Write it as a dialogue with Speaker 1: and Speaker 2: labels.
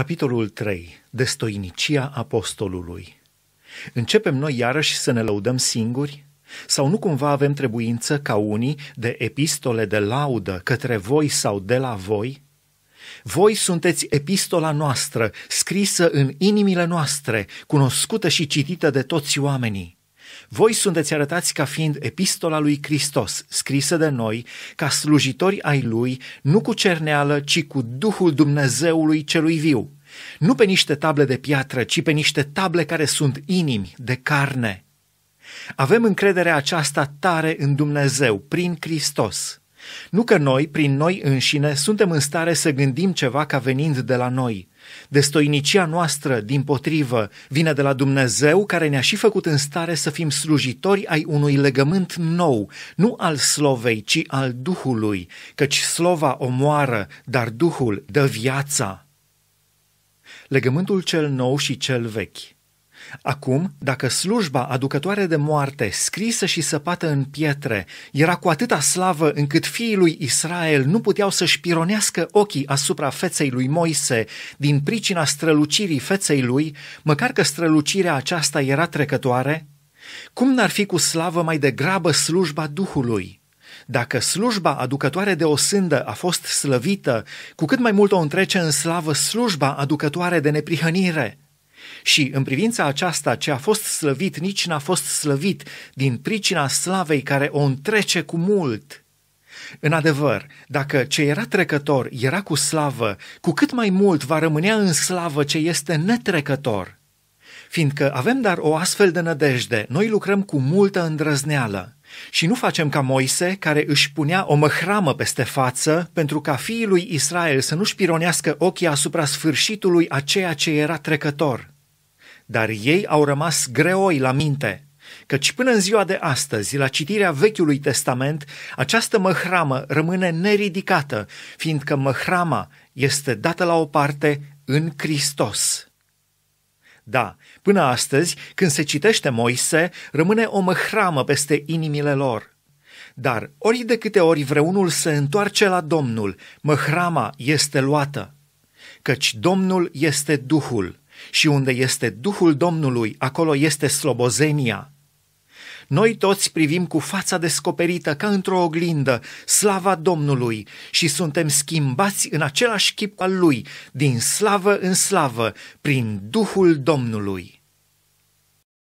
Speaker 1: Capitolul 3. Destoinicia apostolului Începem noi iarăși să ne lăudăm singuri? Sau nu cumva avem trebuință ca unii de epistole de laudă către voi sau de la voi? Voi sunteți epistola noastră, scrisă în inimile noastre, cunoscută și citită de toți oamenii. Voi sunteți arătați ca fiind epistola lui Hristos, scrisă de noi, ca slujitori ai lui, nu cu cerneală, ci cu Duhul Dumnezeului celui viu. Nu pe niște table de piatră, ci pe niște table care sunt inimi, de carne. Avem încrederea aceasta tare în Dumnezeu, prin Hristos. Nu că noi, prin noi înșine, suntem în stare să gândim ceva ca venind de la noi. Destoinicia noastră, din potrivă, vine de la Dumnezeu care ne-a și făcut în stare să fim slujitori ai unui legământ nou, nu al slovei, ci al Duhului, căci slova omoară, dar Duhul dă viața. Legământul cel nou și cel vechi Acum, dacă slujba aducătoare de moarte, scrisă și săpată în pietre, era cu atâta slavă încât fiii lui Israel nu puteau să-și pironească ochii asupra feței lui Moise din pricina strălucirii feței lui, măcar că strălucirea aceasta era trecătoare, cum n-ar fi cu slavă mai degrabă slujba Duhului? Dacă slujba aducătoare de osândă a fost slăvită, cu cât mai mult o întrece în slavă slujba aducătoare de neprihănire – și în privința aceasta, ce a fost slăvit, nici n-a fost slăvit din pricina slavei care o întrece cu mult. În adevăr, dacă ce era trecător era cu slavă, cu cât mai mult va rămânea în slavă ce este netrecător. Fiindcă avem dar o astfel de nădejde, noi lucrăm cu multă îndrăzneală. Și nu facem ca Moise, care își punea o măhramă peste față pentru ca fiii lui Israel să nu-și pironească ochii asupra sfârșitului a ceea ce era trecător dar ei au rămas greoi la minte, căci până în ziua de astăzi, la citirea Vechiului Testament, această măhramă rămâne neridicată, fiindcă măhrama este dată la o parte în Hristos. Da, până astăzi, când se citește Moise, rămâne o măhramă peste inimile lor. Dar ori de câte ori vreunul se întoarce la Domnul, măhrama este luată, căci Domnul este Duhul și unde este Duhul Domnului, acolo este slobozenia. Noi toți privim cu fața descoperită ca într-o oglindă slava Domnului și suntem schimbați în același chip al Lui, din slavă în slavă, prin Duhul Domnului.